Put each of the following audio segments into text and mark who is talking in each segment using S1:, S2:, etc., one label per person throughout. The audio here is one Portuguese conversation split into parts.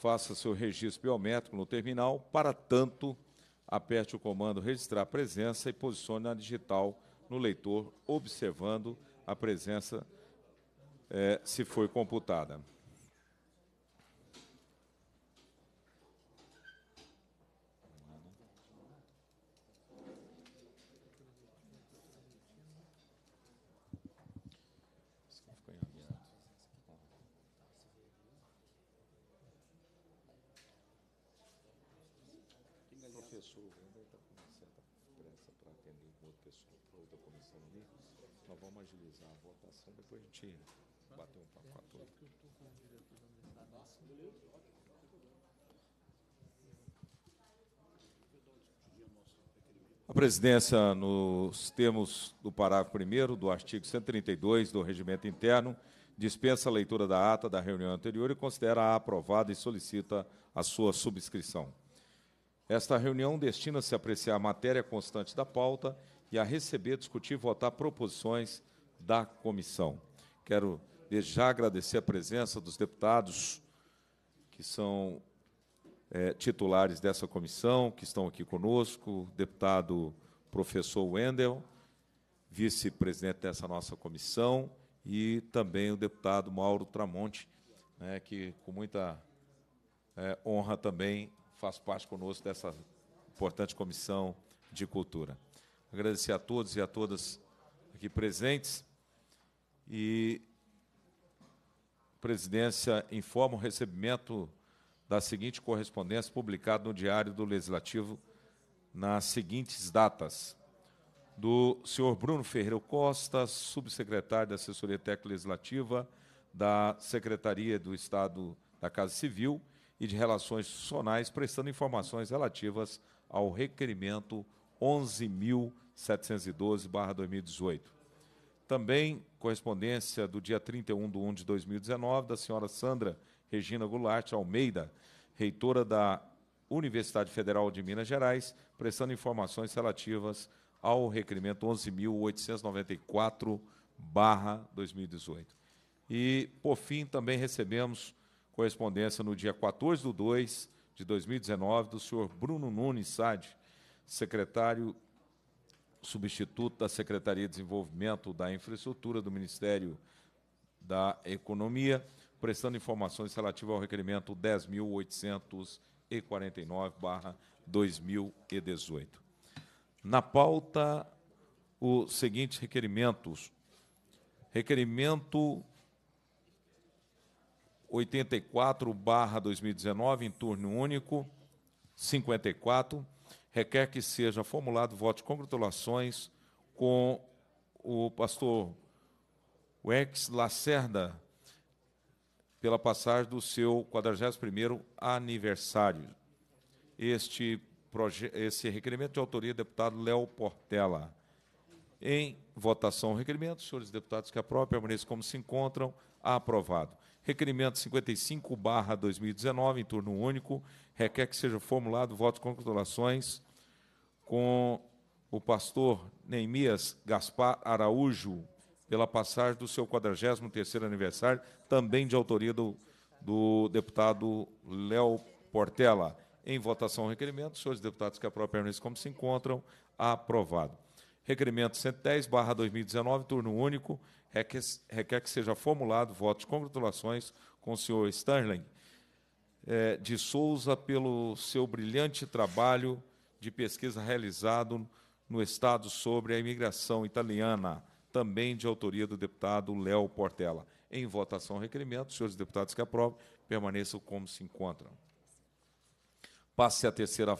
S1: faça seu registro biométrico no terminal. Para tanto, aperte o comando Registrar Presença e posicione a digital no leitor, observando a presença eh, se foi computada. atender com outra pessoa, outra comissão ali, nós vamos agilizar a votação, depois a gente bater um papo com a turma. A presidência, nos termos do parágrafo 1 do artigo 132 do Regimento Interno, dispensa a leitura da ata da reunião anterior e considera-a aprovada e solicita a sua subscrição. Esta reunião destina-se a apreciar a matéria constante da pauta e a receber, discutir e votar proposições da comissão. Quero desde já agradecer a presença dos deputados que são é, titulares dessa comissão, que estão aqui conosco, deputado professor Wendel, vice-presidente dessa nossa comissão, e também o deputado Mauro Tramonte, né, que com muita é, honra também faz parte conosco dessa importante comissão de cultura. Agradecer a todos e a todas aqui presentes. E a presidência informa o recebimento da seguinte correspondência publicada no Diário do Legislativo nas seguintes datas. Do senhor Bruno Ferreira Costa, subsecretário da Assessoria Técnica Legislativa da Secretaria do Estado da Casa Civil, e de Relações Institucionais, prestando informações relativas ao requerimento 11.712-2018. Também correspondência do dia 31 de 1 de 2019, da senhora Sandra Regina Goulart Almeida, reitora da Universidade Federal de Minas Gerais, prestando informações relativas ao requerimento 11.894-2018. E, por fim, também recebemos correspondência no dia 14 de 2 de 2019 do senhor Bruno Nunes Sade, secretário substituto da Secretaria de Desenvolvimento da Infraestrutura do Ministério da Economia, prestando informações relativas ao requerimento 10.849-2018. Na pauta, o seguintes requerimentos. Requerimento 84/2019 em turno único 54 requer que seja formulado voto de congratulações com o pastor Wex Lacerda pela passagem do seu 41º aniversário. Este esse requerimento de autoria do deputado Léo Portela. Em votação o requerimento, senhores deputados que a própria maneira como se encontram, aprovado. Requerimento 55, barra 2019, em turno único, requer que seja formulado voto de congratulações com o pastor Neemias Gaspar Araújo pela passagem do seu 43º aniversário, também de autoria do, do deputado Léo Portela. Em votação o requerimento, senhores deputados que aprovam permanecem como se encontram, aprovado. Requerimento 110, barra 2019, turno único, requer, requer que seja formulado voto de congratulações com o senhor Sterling é, de Souza pelo seu brilhante trabalho de pesquisa realizado no Estado sobre a imigração italiana, também de autoria do deputado Léo Portela. Em votação, requerimento. Senhores deputados que aprovam, permaneçam como se encontram. Passe a terceira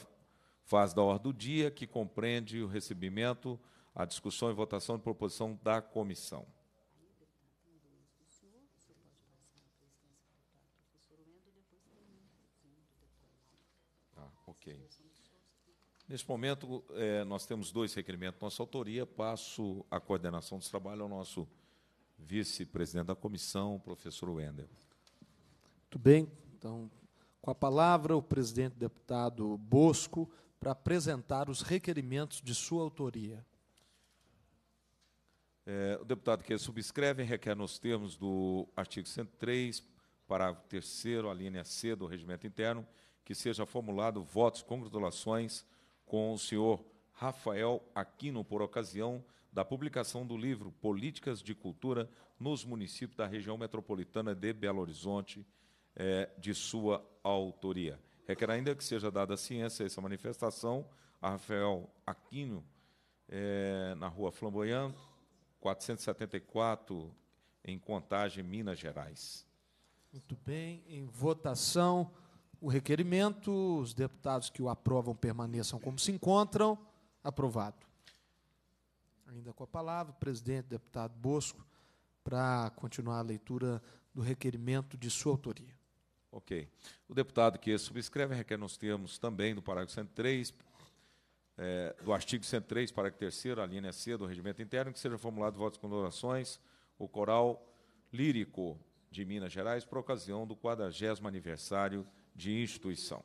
S1: fase da ordem do dia, que compreende o recebimento a discussão e votação de proposição da comissão. Ah, ok. Neste momento, é, nós temos dois requerimentos. Nossa autoria, passo a coordenação dos trabalhos ao nosso vice-presidente da comissão, professor Wender.
S2: Muito bem. Então, com a palavra, o presidente deputado Bosco, para apresentar os requerimentos de sua autoria.
S1: É, o deputado que subscreve requer nos termos do artigo 103, parágrafo 3 a linha C do regimento interno, que seja formulado votos congratulações com o senhor Rafael Aquino por ocasião da publicação do livro Políticas de Cultura nos municípios da região metropolitana de Belo Horizonte, é, de sua autoria. Requer ainda que seja dada a ciência essa manifestação a Rafael Aquino, é, na rua Flamboyant, 474 em Contagem, Minas Gerais.
S2: Muito bem, em votação o requerimento, os deputados que o aprovam permaneçam como se encontram. Aprovado. Ainda com a palavra, o presidente, deputado Bosco, para continuar a leitura do requerimento de sua autoria.
S1: Ok. O deputado que subscreve requer nos termos também do parágrafo 103, é, do artigo 103, parágrafo 3 a linha é C do Regimento Interno, que seja formulado votos com orações o coral lírico de Minas Gerais, por ocasião do 40 aniversário de instituição.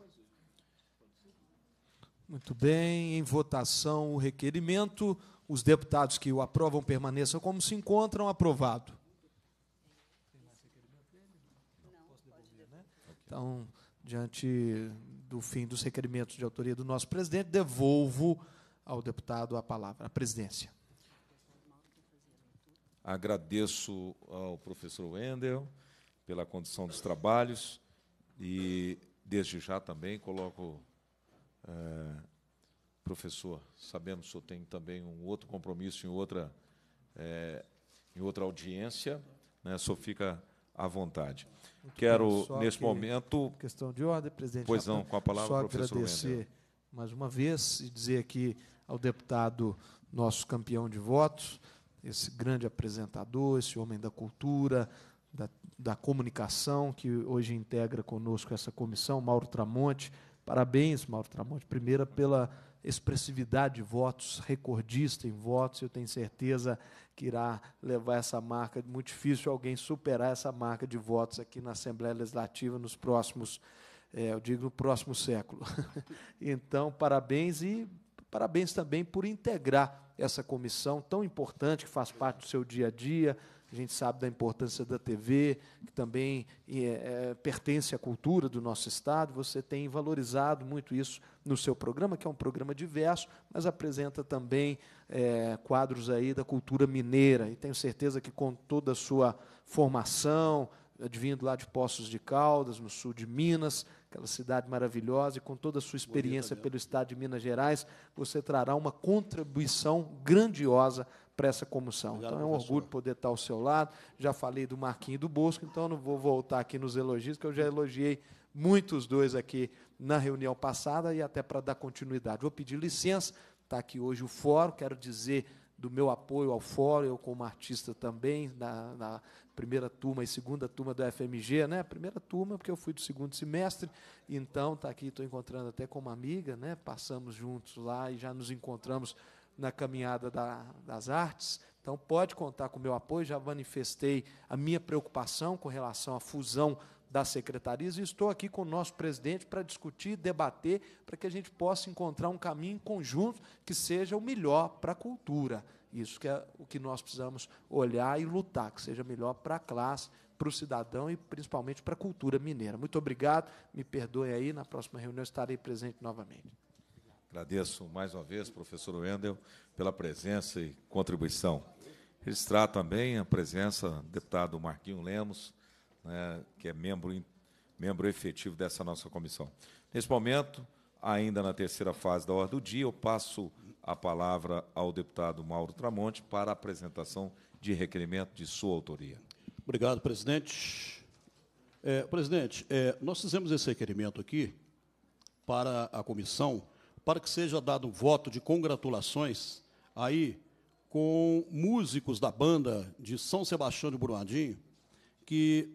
S2: Muito bem, em votação o requerimento. Os deputados que o aprovam permaneçam como se encontram. Aprovado. Né? Então, diante do fim dos requerimentos de autoria do nosso presidente, devolvo ao deputado a palavra, a presidência.
S1: Agradeço ao professor Wendel pela condição dos trabalhos e, desde já, também coloco, é, professor, sabendo que o senhor tem também um outro compromisso em outra, é, eh, em outra audiência, né, o senhor fica à vontade. Muito Quero, bem, neste que, momento. Questão de ordem,
S2: presidente. Pois não, com a palavra, só professor agradecer mais uma vez e dizer aqui ao deputado, nosso campeão de votos, esse grande apresentador, esse homem da cultura, da, da comunicação, que hoje integra conosco essa comissão, Mauro Tramonte. Parabéns, Mauro Tramonte, primeira pela expressividade de votos, recordista em votos, eu tenho certeza que irá levar essa marca, é muito difícil alguém superar essa marca de votos aqui na Assembleia Legislativa nos próximos, é, eu digo, no próximo século. então, parabéns e parabéns também por integrar essa comissão tão importante que faz parte do seu dia a dia, a gente sabe da importância da TV, que também é, é, pertence à cultura do nosso Estado. Você tem valorizado muito isso no seu programa, que é um programa diverso, mas apresenta também é, quadros aí da cultura mineira. E tenho certeza que com toda a sua formação, advindo lá de Poços de Caldas, no sul de Minas, aquela cidade maravilhosa, e com toda a sua experiência pelo Estado de Minas Gerais, você trará uma contribuição grandiosa para essa comoção. Obrigado, então é um professor. orgulho poder estar ao seu lado. Já falei do Marquinho do Bosco, então não vou voltar aqui nos elogios, que eu já elogiei muitos dois aqui na reunião passada e até para dar continuidade. Vou pedir licença, está aqui hoje o fórum, quero dizer do meu apoio ao fórum, eu como artista também, na, na primeira turma e segunda turma do FMG, né? Primeira turma, porque eu fui do segundo semestre, então está aqui, estou encontrando até com uma amiga, né? Passamos juntos lá e já nos encontramos na caminhada da, das artes. Então, pode contar com o meu apoio. Já manifestei a minha preocupação com relação à fusão das secretarias e estou aqui com o nosso presidente para discutir, debater, para que a gente possa encontrar um caminho em conjunto que seja o melhor para a cultura. Isso que é o que nós precisamos olhar e lutar, que seja melhor para a classe, para o cidadão e principalmente para a cultura mineira. Muito obrigado, me perdoe aí, na próxima reunião estarei presente novamente.
S1: Agradeço mais uma vez, professor Wendel, pela presença e contribuição. Registrar também a presença do deputado Marquinho Lemos, né, que é membro, membro efetivo dessa nossa comissão. Nesse momento, ainda na terceira fase da ordem do dia, eu passo a palavra ao deputado Mauro Tramonte para a apresentação de requerimento de sua autoria.
S3: Obrigado, presidente. É, presidente, é, nós fizemos esse requerimento aqui para a comissão para que seja dado um voto de congratulações aí com músicos da banda de São Sebastião de Brumadinho, que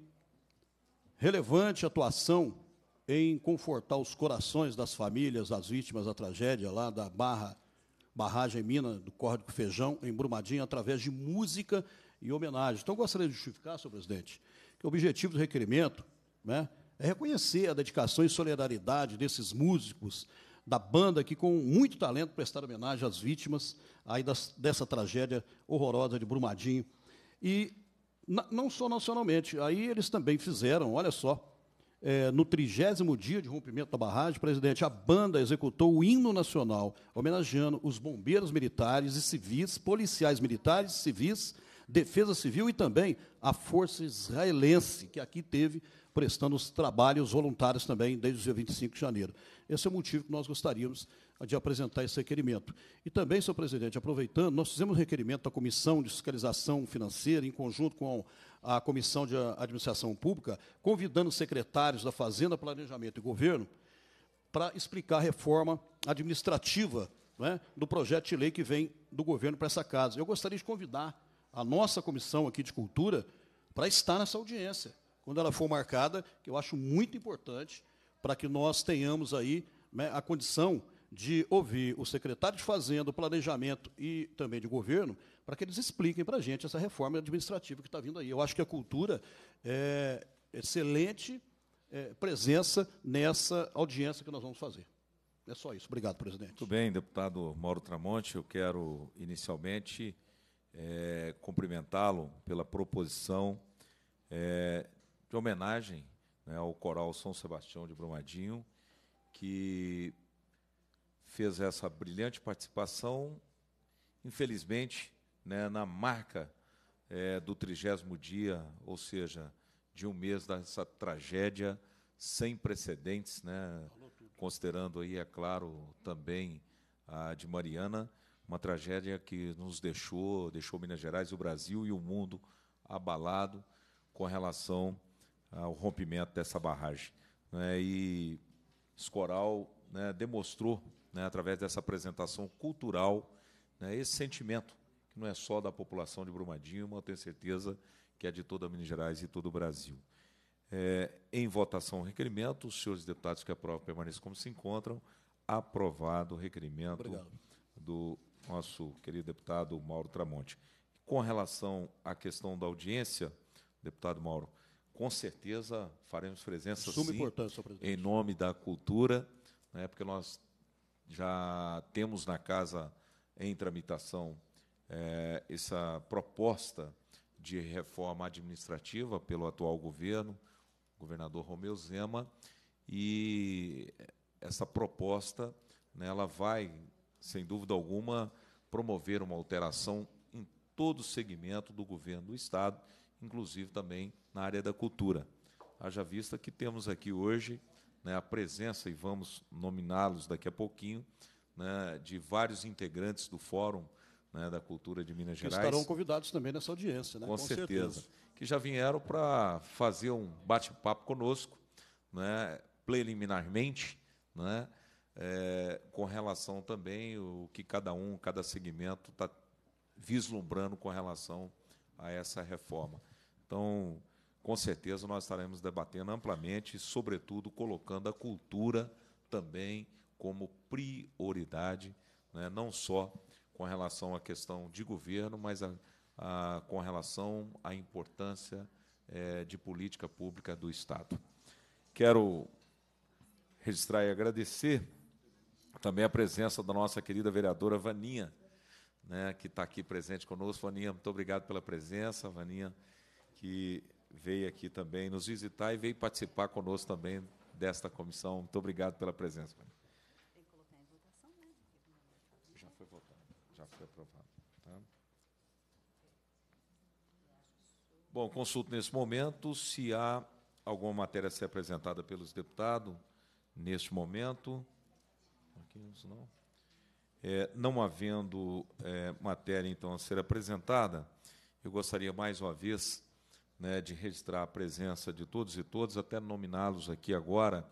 S3: relevante atuação em confortar os corações das famílias das vítimas da tragédia lá da barra, barragem mina do Córrego Feijão, em Brumadinho, através de música e homenagem. Então, gostaria de justificar, senhor presidente, que o objetivo do requerimento né, é reconhecer a dedicação e solidariedade desses músicos da banda que, com muito talento, prestaram homenagem às vítimas aí das, dessa tragédia horrorosa de Brumadinho. E na, não só nacionalmente, aí eles também fizeram, olha só, é, no trigésimo dia de rompimento da barragem, presidente, a banda executou o hino nacional, homenageando os bombeiros militares e civis, policiais militares e civis, defesa civil e também a força israelense, que aqui teve prestando os trabalhos voluntários também desde o dia 25 de janeiro. Esse é o motivo que nós gostaríamos de apresentar esse requerimento. E também, senhor presidente, aproveitando, nós fizemos um requerimento da Comissão de Fiscalização Financeira, em conjunto com a Comissão de Administração Pública, convidando os secretários da Fazenda, Planejamento e Governo para explicar a reforma administrativa né, do projeto de lei que vem do governo para essa casa. Eu gostaria de convidar a nossa comissão aqui de cultura para estar nessa audiência quando ela for marcada, que eu acho muito importante para que nós tenhamos aí né, a condição de ouvir o secretário de Fazenda, Planejamento e também de Governo, para que eles expliquem para a gente essa reforma administrativa que está vindo aí. Eu acho que a cultura é excelente é, presença nessa audiência que nós vamos fazer. É só isso.
S1: Obrigado, presidente. Muito bem, deputado Mauro Tramonte. Eu quero, inicialmente, é, cumprimentá-lo pela proposição é, de homenagem né, ao Coral São Sebastião de Brumadinho, que fez essa brilhante participação, infelizmente, né, na marca é, do trigésimo dia, ou seja, de um mês dessa tragédia sem precedentes, né, considerando aí, é claro, também a de Mariana, uma tragédia que nos deixou, deixou Minas Gerais, o Brasil e o mundo abalado com relação ao ah, rompimento dessa barragem. Né? E Escoral né, demonstrou, né, através dessa apresentação cultural, né, esse sentimento, que não é só da população de Brumadinho, mas eu tenho certeza que é de toda Minas Gerais e todo o Brasil. É, em votação o requerimento, os senhores deputados que aprovam permaneçam como se encontram. Aprovado o requerimento Obrigado. do nosso querido deputado Mauro Tramonte. Com relação à questão da audiência, deputado Mauro, com certeza faremos presença é sim, em nome da cultura, né, porque nós já temos na casa em tramitação é, essa proposta de reforma administrativa pelo atual governo, governador Romeu Zema, e essa proposta né, ela vai, sem dúvida alguma, promover uma alteração em todo o segmento do governo do Estado inclusive também na área da cultura. Haja vista que temos aqui hoje né, a presença, e vamos nominá-los daqui a pouquinho, né, de vários integrantes do Fórum né, da Cultura de Minas que Gerais. estarão
S3: convidados também nessa audiência, né? Com, com certeza. certeza.
S1: Que já vieram para fazer um bate-papo conosco, né, preliminarmente, né, é, com relação também o que cada um, cada segmento está vislumbrando com relação a essa reforma. Então, com certeza, nós estaremos debatendo amplamente sobretudo, colocando a cultura também como prioridade, né, não só com relação à questão de governo, mas a, a, com relação à importância é, de política pública do Estado. Quero registrar e agradecer também a presença da nossa querida vereadora Vaninha né, que está aqui presente conosco. Vaninha, muito obrigado pela presença. Vaninha, que veio aqui também nos visitar e veio participar conosco também desta comissão. Muito obrigado pela presença, Vaninha. Tem que colocar em votação, né? Já foi votado, já foi aprovado. Tá? Bom, consulto nesse momento se há alguma matéria a ser apresentada pelos deputados neste momento. Aqui não. É, não havendo é, matéria, então, a ser apresentada, eu gostaria mais uma vez né, de registrar a presença de todos e todas, até nominá-los aqui agora,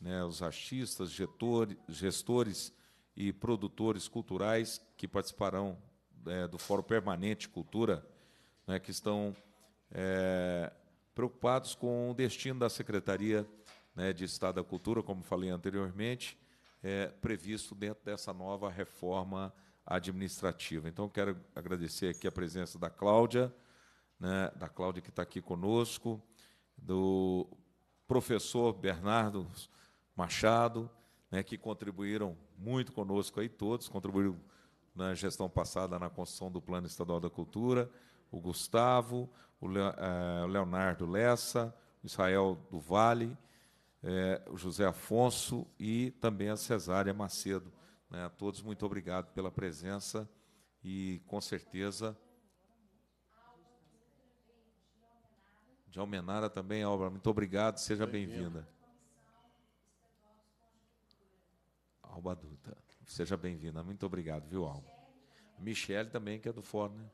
S1: né, os artistas, getores, gestores e produtores culturais que participarão é, do Fórum Permanente Cultura, né, que estão é, preocupados com o destino da Secretaria né, de Estado da Cultura, como falei anteriormente, é, previsto dentro dessa nova reforma administrativa. Então, quero agradecer aqui a presença da Cláudia, né, da Cláudia que está aqui conosco, do professor Bernardo Machado, né, que contribuíram muito conosco aí todos, contribuíram na gestão passada na construção do Plano Estadual da Cultura, o Gustavo, o é, Leonardo Lessa, o Israel do Vale, é, José Afonso e também a Cesária Macedo. Né? A todos, muito obrigado pela presença e, com certeza, de Almenara também, Álvaro. Muito obrigado, seja bem-vinda. Alba Duta, seja bem-vinda. Muito obrigado, viu, Alba? Michele também, que é do Fórum, né?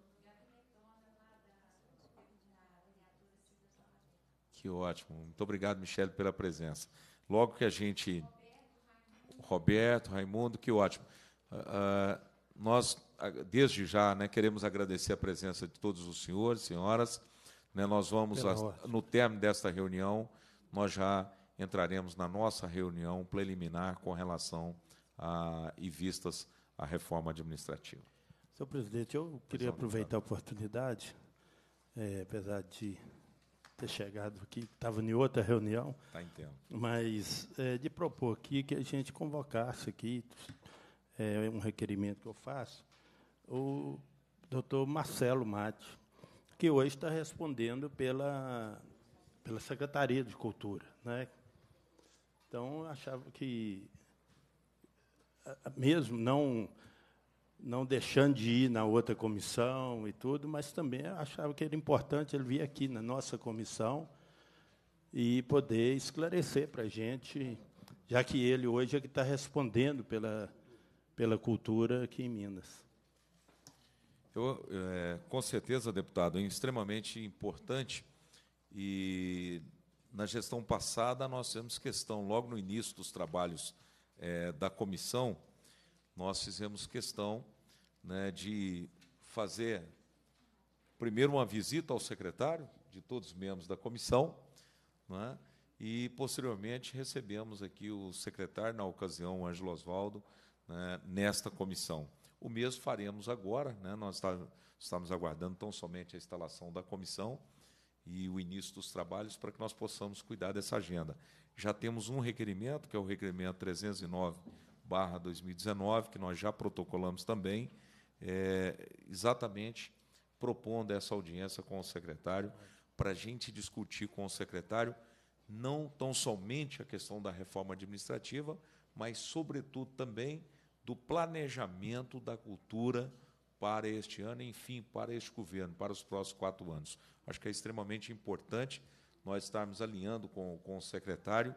S1: Que ótimo. Muito obrigado, Michele, pela presença. Logo que a gente. Roberto, Raimundo, que ótimo. Uh, nós, ah, desde já, né, queremos agradecer a presença de todos os senhores, senhoras. Né, nós vamos, a, no término desta reunião, nós já entraremos na nossa reunião preliminar com relação a, e vistas à reforma administrativa.
S3: Senhor presidente, eu queria aproveitar a oportunidade, é, apesar de ter chegado aqui, estava em outra reunião. Tá, entendo. Mas é, de propor aqui que a gente convocasse aqui, é um requerimento que eu faço, o doutor Marcelo Mate, que hoje está respondendo pela, pela Secretaria de Cultura. Né? Então, achava que, mesmo não não deixando de ir na outra comissão e tudo, mas também achava que era importante ele vir aqui na nossa comissão e poder esclarecer para a gente, já que ele hoje é que está respondendo pela, pela cultura aqui em Minas.
S1: Eu, é, com certeza, deputado, é extremamente importante e na gestão passada nós temos questão, logo no início dos trabalhos é, da comissão, nós fizemos questão né, de fazer primeiro uma visita ao secretário de todos os membros da comissão, né, e posteriormente recebemos aqui o secretário, na ocasião, Ângelo Oswaldo, né, nesta comissão. O mesmo faremos agora, né? nós está, estamos aguardando tão somente a instalação da comissão e o início dos trabalhos para que nós possamos cuidar dessa agenda. Já temos um requerimento, que é o requerimento 309 barra 2019, que nós já protocolamos também, é, exatamente propondo essa audiência com o secretário, para a gente discutir com o secretário não tão somente a questão da reforma administrativa, mas, sobretudo, também do planejamento da cultura para este ano, enfim, para este governo, para os próximos quatro anos. Acho que é extremamente importante nós estarmos alinhando com, com o secretário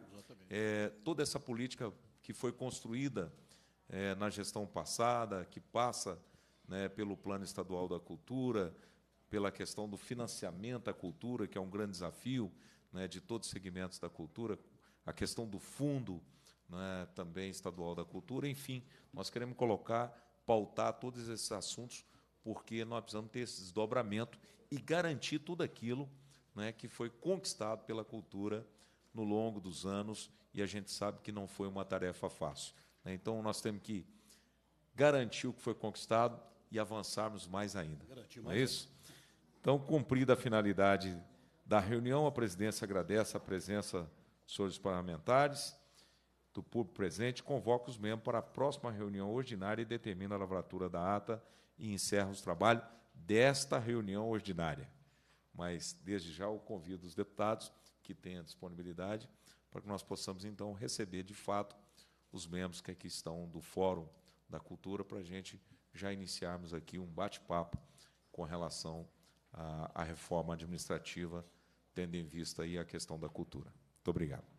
S1: é, toda essa política que foi construída é, na gestão passada, que passa né, pelo Plano Estadual da Cultura, pela questão do financiamento à cultura, que é um grande desafio né, de todos os segmentos da cultura, a questão do fundo né, também estadual da cultura, enfim, nós queremos colocar, pautar todos esses assuntos, porque nós precisamos ter esse desdobramento e garantir tudo aquilo né, que foi conquistado pela cultura no longo dos anos e a gente sabe que não foi uma tarefa fácil. Né? Então, nós temos que garantir o que foi conquistado e avançarmos mais ainda. Garantir mais não é isso? Então, cumprida a finalidade da reunião, a presidência agradece a presença dos senhores parlamentares, do público presente, convoca os membros para a próxima reunião ordinária e determina a lavratura da ata e encerra os trabalhos desta reunião ordinária. Mas, desde já, eu convido os deputados que tenham disponibilidade para que nós possamos então receber de fato os membros que aqui estão do Fórum da Cultura, para a gente já iniciarmos aqui um bate-papo com relação à, à reforma administrativa, tendo em vista aí a questão da cultura. Muito obrigado.